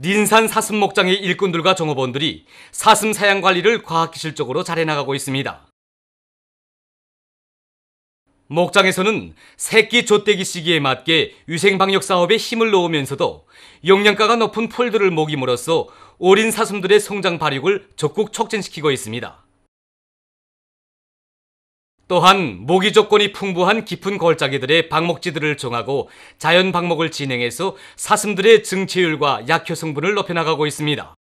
닌산 사슴 목장의 일꾼들과 종업원들이 사슴 사양 관리를 과학기술적으로 잘해 나가고 있습니다. 목장에서는 새끼 조떼기 시기에 맞게 위생 방역 사업에 힘을 넣으면서도 용량가가 높은 폴드를 먹임으로써 어린 사슴들의 성장 발육을 적극 촉진시키고 있습니다. 또한 모기 조건이 풍부한 깊은 걸작이들의 방목지들을 정하고 자연 방목을 진행해서 사슴들의 증체율과 약효 성분을 높여나가고 있습니다.